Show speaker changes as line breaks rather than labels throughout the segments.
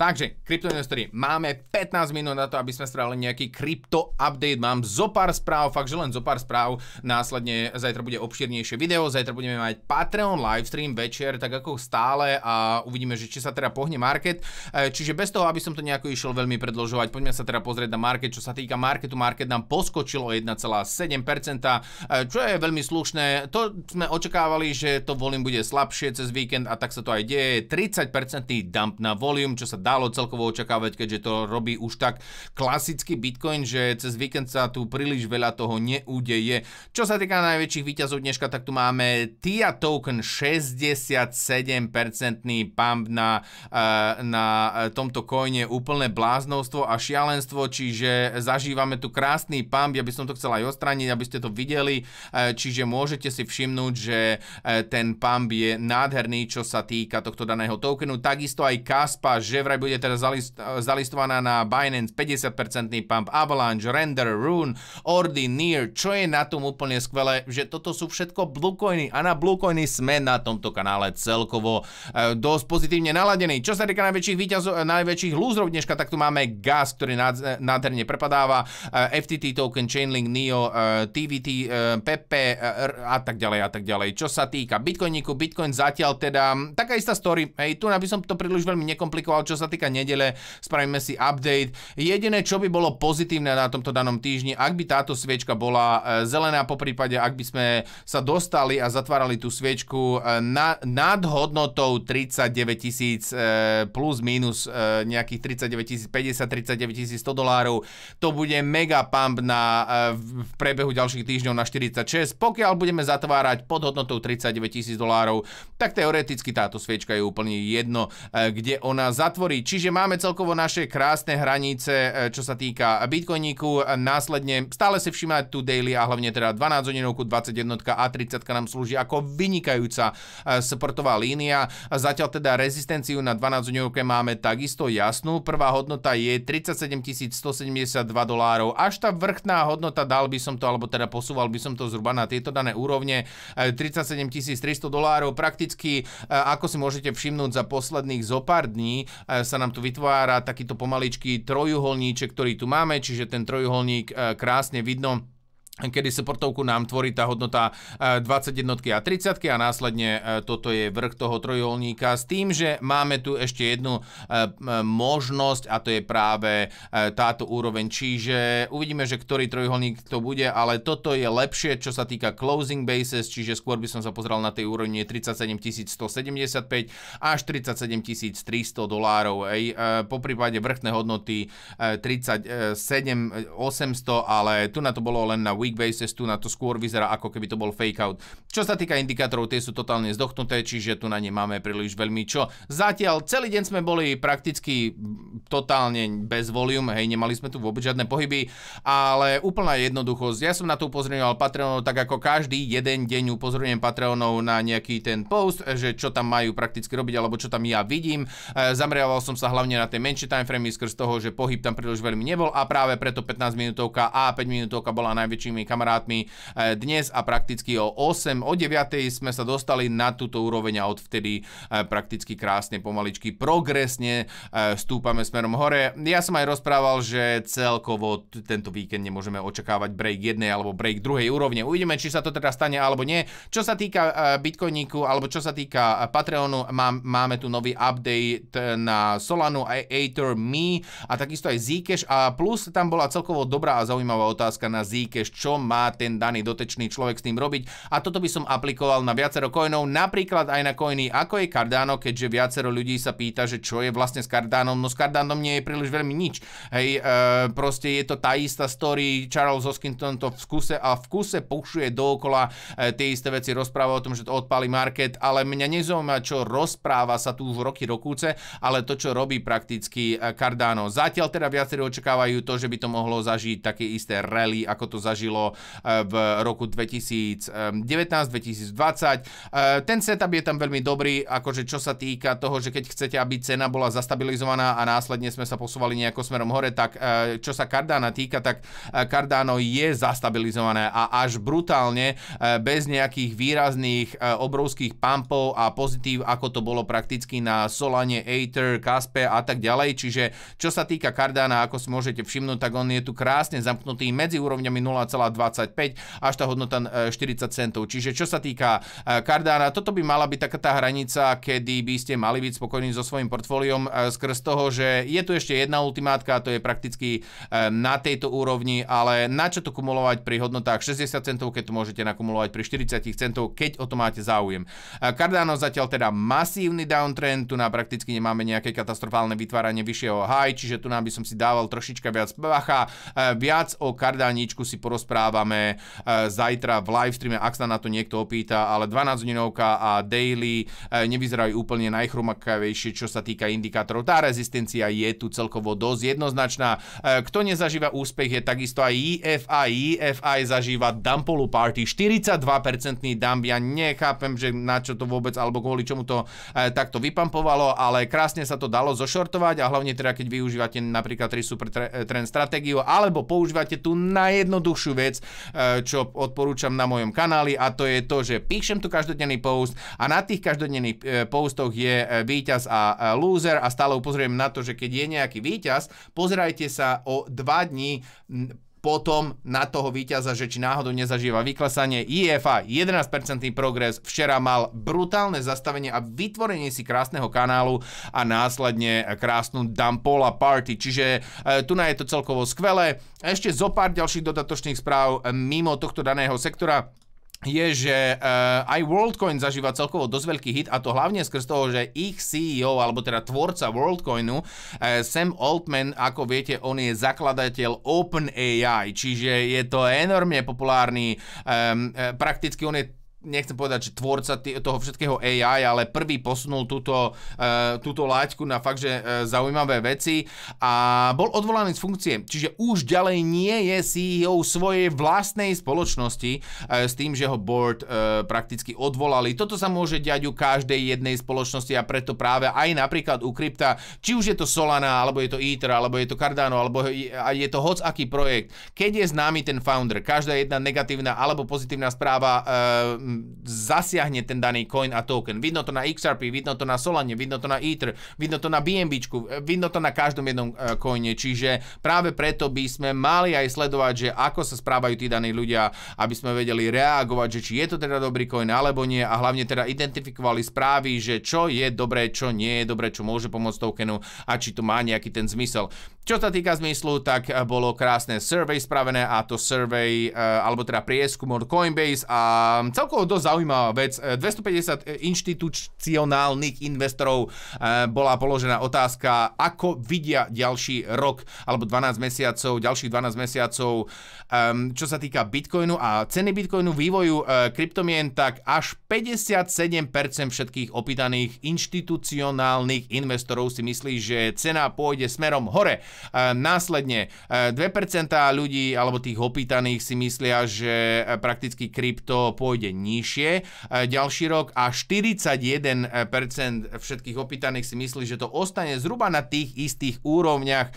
Takže, kryptoinvestori, máme 15 minút na to, aby sme spravili nejaký krypto update. Mám zo pár správ, fakt, že len zo pár správ. Následne zajtra bude obširnejšie video, zajtra budeme mať Patreon livestream večer, tak ako stále a uvidíme, že či sa teda pohne market. E, čiže bez toho, aby som to nejako išiel veľmi predlžovať, poďme sa teda pozrieť na market. Čo sa týka marketu, market nám poskočil o 1,7%, e, čo je veľmi slušné. To sme očakávali, že to volím bude slabšie cez víkend a tak sa to aj deje. 30% dump na volume, čo sa dá dalo celkovo očakávať, keďže to robí už tak klasický Bitcoin, že cez víkend sa tu príliš veľa toho neudeje. Čo sa týka najväčších výťazov dneška, tak tu máme TIA token 67-percentný pump na, eh, na eh, tomto coine, úplné bláznovstvo a šialenstvo, čiže zažívame tu krásny pump, ja by som to chcel aj ostraniť, aby ste to videli, eh, čiže môžete si všimnúť, že ten pump je nádherný, čo sa týka tohto daného tokenu. Takisto aj Kaspa, že vraj bude teda zalist, zalistovaná na Binance, 50% pump, Avalanche, Render, Rune, Ordi, Near, čo je na tom úplne skvelé, že toto sú všetko Bluecoiny a na Bluecoiny sme na tomto kanále celkovo e, dosť pozitívne naladení. Čo sa týka najväčších výťazov, e, najväčších lúzrov dneška, tak tu máme Gas, ktorý e, nádherne prepadáva, e, FTT token, Chainlink, NIO, e, TVT, e, PP e, a tak ďalej a tak ďalej. Čo sa týka Bitcoiníku, Bitcoin zatiaľ teda, taká istá story, hej, tu by som to príliš veľmi nekomplikoval, čo sa týka nedele, spravíme si update. Jediné, čo by bolo pozitívne na tomto danom týždni, ak by táto sviečka bola e, zelená, po prípade, ak by sme sa dostali a zatvárali tú sviečku e, na, nad hodnotou 39 tisíc e, plus minus nejakých 39 50, 39 100 dolárov, to bude mega pump na, v priebehu ďalších týždňov na 46. Pokiaľ budeme zatvárať pod hodnotou 39 tisíc dolárov, tak teoreticky táto sviečka je úplne jedno, kde ona zatvorí podpory. Čiže máme celkovo naše krásne hranice, e, čo sa týka Bitcoiníku. Následne stále si všimať tu daily a hlavne teda 12 hodinovku, 21 a 30 nám slúži ako vynikajúca e, sportová línia. Zatiaľ teda rezistenciu na 12 hodinovke máme takisto jasnú. Prvá hodnota je 37 172 dolárov. Až tá vrchná hodnota, dal by som to, alebo teda posúval by som to zhruba na tieto dané úrovne, 37 e, 300 dolárov. Prakticky, ako si môžete všimnúť za posledných zo pár dní, sa nám tu vytvára takýto pomaličký trojuholníček, ktorý tu máme, čiže ten trojuholník e, krásne vidno kedy supportovku nám tvorí tá hodnota 21 e, a 30 a následne e, toto je vrch toho trojuholníka s tým, že máme tu ešte jednu e, možnosť a to je práve táto úroveň. Čiže uvidíme, že ktorý trojuholník to bude, ale toto je lepšie, čo sa týka closing bases, čiže skôr by som sa pozrel na tej úrovni 37 175 až 37 300 dolárov. Ej, po prípade vrchné hodnoty 37 800, ale tu na to bolo len na week clickbait cestu na to skôr vyzerá ako keby to bol fake out. Čo sa týka indikátorov, tie sú totálne zdochnuté, čiže tu na ne máme príliš veľmi čo. Zatiaľ celý deň sme boli prakticky totálne bez volium, hej, nemali sme tu vôbec žiadne pohyby, ale úplná jednoduchosť. Ja som na to upozorňoval Patreonov tak ako každý jeden deň upozorňujem Patreonov na nejaký ten post, že čo tam majú prakticky robiť alebo čo tam ja vidím. E, zameriaval som sa hlavne na tie menšie timeframy skrz toho, že pohyb tam príliš veľmi nebol a práve preto 15 minútovka a 5 minútovka bola najväčší našimi kamarátmi eh, dnes a prakticky o 8, o 9 sme sa dostali na túto úroveň a odvtedy eh, prakticky krásne, pomaličky, progresne eh, stúpame smerom hore. Ja som aj rozprával, že celkovo tento víkend nemôžeme očakávať break jednej alebo break druhej úrovne. Uvidíme, či sa to teda stane alebo nie. Čo sa týka Bitcoiníku alebo čo sa týka Patreonu, máme tu nový update na Solanu a Aether Me a takisto aj Zcash a plus tam bola celkovo dobrá a zaujímavá otázka na Zcash, čo má ten daný dotečný človek s tým robiť. A toto by som aplikoval na viacero coinov, napríklad aj na coiny ako je Cardano, keďže viacero ľudí sa pýta, že čo je vlastne s Cardanom. No s Cardanom nie je príliš veľmi nič. Hej, e, proste je to tá istá story, Charles Hoskinson to v kuse a v kuse pušuje dookola e, tie isté veci, rozpráva o tom, že to odpali market, ale mňa nezaujíma, čo rozpráva sa tu už roky rokúce, ale to, čo robí prakticky e, Cardano. Zatiaľ teda viacerí očakávajú to, že by to mohlo zažiť také isté rally, ako to zažil použilo eh, v roku 2019-2020. Eh, eh, ten setup je tam veľmi dobrý, akože čo sa týka toho, že keď chcete, aby cena bola zastabilizovaná a následne sme sa posúvali nejako smerom hore, tak čo sa Cardana týka, tak Cardano je zastabilizované a až brutálne, bez nejakých výrazných obrovských pumpov a pozitív, ako to bolo prakticky na Solane, Aether, Caspe a tak ďalej. Čiže čo sa týka Cardana, ako si môžete všimnúť, tak on je tu krásne zamknutý medzi úrovňami 0 až tá hodnota 40 e, centov. Čiže čo sa týka Cardana, e, toto by mala byť taká tá hranica, kedy by ste mali byť spokojní so svojím portfóliom e, skrz toho, že je tu ešte jedna ultimátka, to je prakticky na tejto úrovni, ale na čo to kumulovať pri hodnotách 60 centov, keď to môžete nakumulovať pri 40 centov, keď o to máte záujem. Cardano zatiaľ teda masívny downtrend, tu na prakticky nemáme nejaké katastrofálne vytváranie vyššieho high, čiže tu nám by som si dával trošička viac bacha, viac o kardáničku si porozprávame porozprávame e, zajtra v live streame, ak sa na to niekto opýta, ale 12 dňovka a daily e, nevyzerajú úplne najchrumakavejšie, čo sa týka indikátorov. Tá rezistencia je tu celkovo dosť jednoznačná. E, kto nezažíva úspech je takisto aj EFI. EFI zažíva Dumpolu Party, 42-percentný dump. Ja nechápem, že na čo to vôbec, alebo kvôli čomu to takto vypampovalo, ale krásne sa to dalo zošortovať a hlavne teda, keď využívate napríklad 3 super trend stratégiu, alebo používate tú najjednoduchšiu vec, eh, čo odporúčam na mojom kanáli a to je to, že píšem tu každodenný post a na tých každodenných eh, postoch je eh, víťaz a loser a stále upozorujem na to, že keď je nejaký víťaz, pozerajte sa o dva dní potom na toho víťaza, že či náhodou nezažíva vyklesanie. IFA 11% progres včera mal brutálne zastavenie a vytvorenie si krásneho kanálu a následne krásnu Dampola Party. Čiže e, tu na je to celkovo skvelé. Ešte zo pár ďalších dodatočných správ e, mimo tohto daného sektora je, že uh, aj WorldCoin zažíva celkovo dosť veľký hit a to hlavne skrz toho, že ich CEO, alebo teda tvorca WorldCoinu, uh, Sam Altman, ako viete, on je zakladateľ OpenAI, čiže je to enormne populárny, um, uh, prakticky on je nechcem povedať, že tvorca toho všetkého AI, ale prvý posunul túto, uh, túto láťku na fakt, že uh, zaujímavé veci a bol odvolaný z funkcie. Čiže už ďalej nie je CEO svojej vlastnej spoločnosti uh, s tým, že ho board uh, prakticky odvolali. Toto sa môže diať u každej jednej spoločnosti a preto práve aj napríklad u krypta, či už je to Solana, alebo je to Ether, alebo je to Cardano, alebo je, je to hoc aký projekt. Keď je známy ten founder, každá jedna negatívna alebo pozitívna správa uh, zasiahne ten daný coin a token. Vidno to na XRP, vidno to na Solane, vidno to na Ether, vidno to na BNB, e, vidno to na každom jednom e, coine. Čiže práve preto by sme mali aj sledovať, že ako sa správajú tí daní ľudia, aby sme vedeli reagovať, že či je to teda dobrý coin alebo nie a hlavne teda identifikovali správy, že čo je dobré, čo nie je dobré, čo môže pomôcť tokenu a či to má nejaký ten zmysel. Čo sa týka zmyslu, tak e, bolo krásne survey spravené a to survey, alebo teda prieskum od Coinbase a celkovo celkovo dosť zaujímavá vec. 250 e, e, inštitucionálnych investorov e, bola položená otázka, ako vidia ďalší rok alebo 12 mesiacov, ďalších 12 mesiacov, čo sa týka Bitcoinu a ceny Bitcoinu, vývoju kryptomien, tak až 57% všetkých opýtaných inštitucionálnych investorov si myslí, že cena pôjde smerom hore. Následne 2% ľudí alebo tých opýtaných si myslia, že prakticky krypto pôjde nie nižšie. E, ďalší rok a 41% všetkých opýtaných si myslí, že to ostane zhruba na tých istých úrovniach.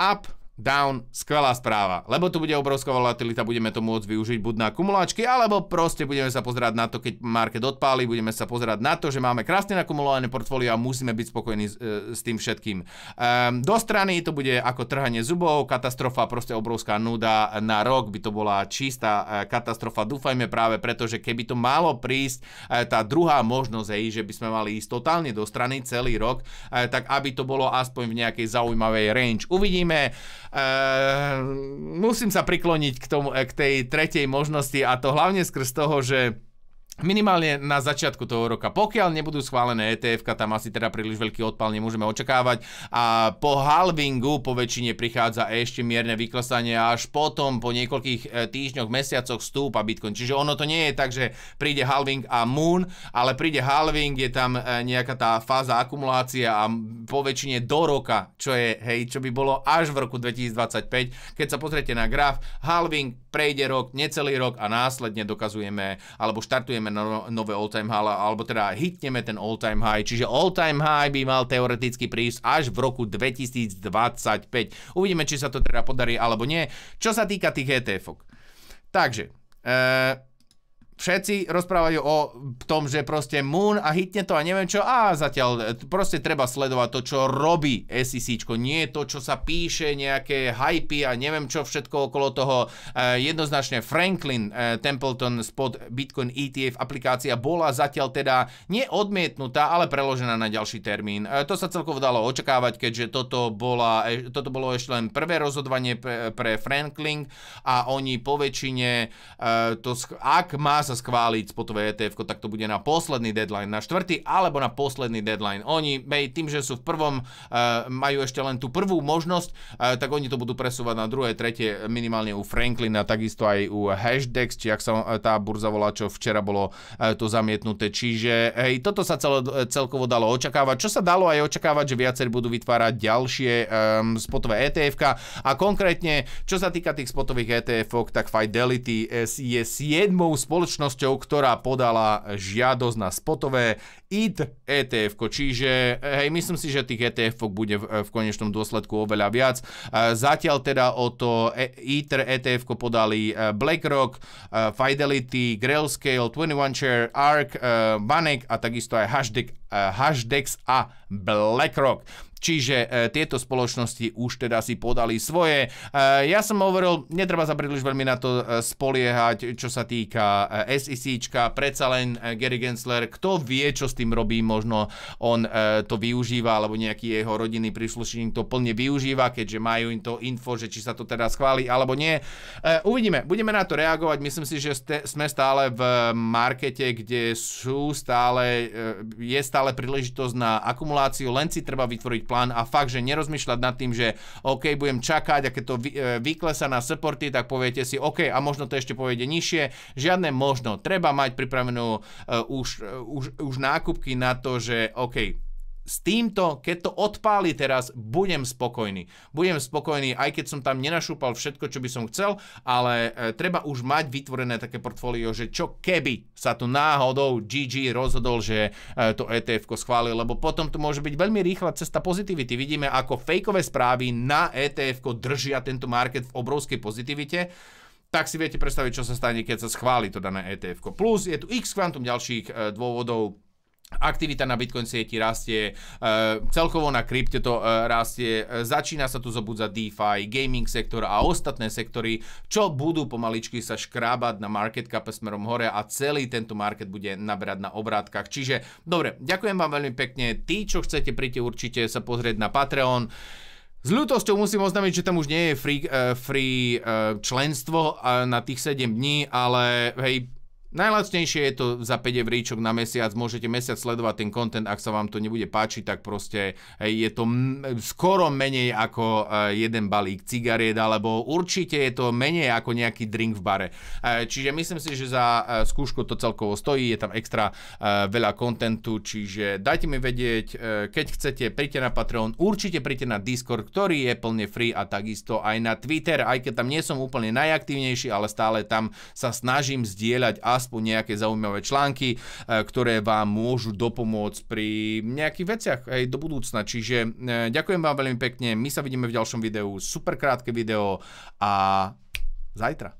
Up down, skvelá správa, lebo tu bude obrovská volatilita, budeme to môcť využiť buď na kumulačky, alebo proste budeme sa pozerať na to, keď market odpáli, budeme sa pozerať na to, že máme krásne nakumulované portfólio a musíme byť spokojní s, e, s tým všetkým. Ehm, do strany to bude ako trhanie zubov, katastrofa, proste obrovská nuda na rok by to bola čistá e, katastrofa, dúfajme práve preto, že keby to malo prísť, e, tá druhá možnosť, hej, že by sme mali ísť totálne do strany celý rok, e, tak aby to bolo aspoň v nejakej zaujímavej range. Uvidíme. Ehm, musím sa prikloniť k, tomu, e, k tej tretej možnosti a to hlavne skrz toho, že minimálne na začiatku toho roka. Pokiaľ nebudú schválené etf tam asi teda príliš veľký odpal nemôžeme očakávať a po halvingu po väčšine prichádza ešte mierne vyklesanie a až potom po niekoľkých e, týždňoch, mesiacoch stúpa Bitcoin. Čiže ono to nie je tak, že príde halving a moon, ale príde halving, je tam e, nejaká tá fáza akumulácia a po väčšine do roka, čo je, hej, čo by bolo až v roku 2025. Keď sa pozriete na graf, halving prejde rok, necelý rok a následne dokazujeme alebo štartujeme dáme no, nové all-time high, alebo teda hitneme ten all-time high. Čiže all-time high by mal teoreticky prísť až v roku 2025. Uvidíme, či sa to teda podarí alebo nie. Čo sa týka tých etf -ok. Takže, eh, všetci rozprávajú o tom, že proste Moon a hitne to a neviem čo a zatiaľ e, proste treba sledovať to, čo robí SEC, nie to, čo sa píše, nejaké hypy a neviem čo všetko okolo toho. E, jednoznačne Franklin e, Templeton spod Bitcoin ETF aplikácia bola zatiaľ teda neodmietnutá, ale preložená na ďalší termín. To sa celkovo dalo očakávať, keďže toto, bola, toto bolo ešte len prvé rozhodovanie pre Franklin a oni po väčšine, to, ak má sa schváliť spotové ETF, tak to bude na posledný deadline, na štvrtý alebo na posledný deadline. Oni tým, že sú v prvom, eh, majú ešte len tú prvú možnosť, eh, tak oni to budú presúvať na druhé, tretie, minimálne u Franklina, takisto aj u Hashdex, či ak sa eh, tá burza volá, čo včera bolo to zamietnuté. Čiže hej, toto sa celo, celkovo dalo očakávať. Čo sa dalo aj očakávať, že viacerí budú vytvárať ďalšie um, spotové etf a konkrétne, čo sa týka tých spotových etf tak Fidelity je siedmou spoločnosťou spoločnosťou, ktorá podala žiadosť na spotové IT etf Čiže hej, myslím si, že tých etf bude v, v konečnom dôsledku oveľa viac. E, zatiaľ teda o to e, ITER etf podali e, BlackRock, Fidelity, Grailscale, 21 Share, ARK, Banek a takisto aj Hashtag Eh, Hashdex a BlackRock. Čiže e, tieto spoločnosti už teda si podali svoje. E, ja som hovoril, netreba sa príliš veľmi na to spoliehať, čo sa týka e, SEC, predsa len e, Gary Gensler, kto vie, čo s tým robí, možno on e, to využíva, alebo nejaký jeho rodinný príslušník to plne využíva, keďže majú im to info, že či sa to teda schváli alebo nie. E, uvidíme, budeme na to reagovať, myslím si, že ste, sme stále v markete, kde sú stále, e, je stále stále príležitosť na akumuláciu, len si treba vytvoriť plán a fakt, že nerozmýšľať nad tým, že OK, budem čakať a keď to vy, e, vyklesa na supporty, tak poviete si OK a možno to ešte povede nižšie. Žiadne možno. Treba mať pripravenú uh, už, uh, už, už nákupky na to, že OK, s týmto, keď to odpáli teraz, budem spokojný. Budem spokojný, aj keď som tam nenašúpal všetko, čo by som chcel, ale e, treba už mať vytvorené také portfólio, že čo keby sa tu náhodou GG rozhodol, že e, to ETF schválil, lebo potom tu môže byť veľmi rýchla cesta pozitivity. Vidíme, ako fejkové správy na ETF držia tento market v obrovskej pozitivite tak si viete predstaviť, čo sa stane, keď sa schváli to dané ETF. Plus je tu x kvantum ďalších e, dôvodov, Aktivita na Bitcoin sieti rastie, e, celkovo na krypte to e, rastie, e, začína sa tu zobudzať DeFi, gaming sektor a ostatné sektory, čo budú pomaličky sa škrábať na market cap smerom hore a celý tento market bude naberať na obrátkach. Čiže, dobre, ďakujem vám veľmi pekne. Tí, čo chcete, príďte určite sa pozrieť na Patreon. S ľutosťou musím oznámiť, že tam už nie je free, free členstvo na tých 7 dní, ale hej, Najlacnejšie je to za 5 evríčok na mesiac, môžete mesiac sledovať ten content, ak sa vám to nebude páčiť, tak proste je to skoro menej ako eh, jeden balík cigariet, alebo určite je to menej ako nejaký drink v bare. Eh, čiže myslím si, že za eh, skúšku to celkovo stojí, je tam extra veľa kontentu, čiže dajte mi vedieť, keď chcete, príďte na Patreon, určite príďte na Discord, ktorý je plne free a takisto aj na Twitter, aj keď tam nie som úplne najaktívnejší, ale stále tam sa snažím zdieľať a aspoň nejaké zaujímavé články, e, ktoré vám môžu dopomôcť pri nejakých veciach aj do budúcna. Čiže e, ďakujem vám veľmi pekne, my sa vidíme v ďalšom videu, super krátke video a zajtra.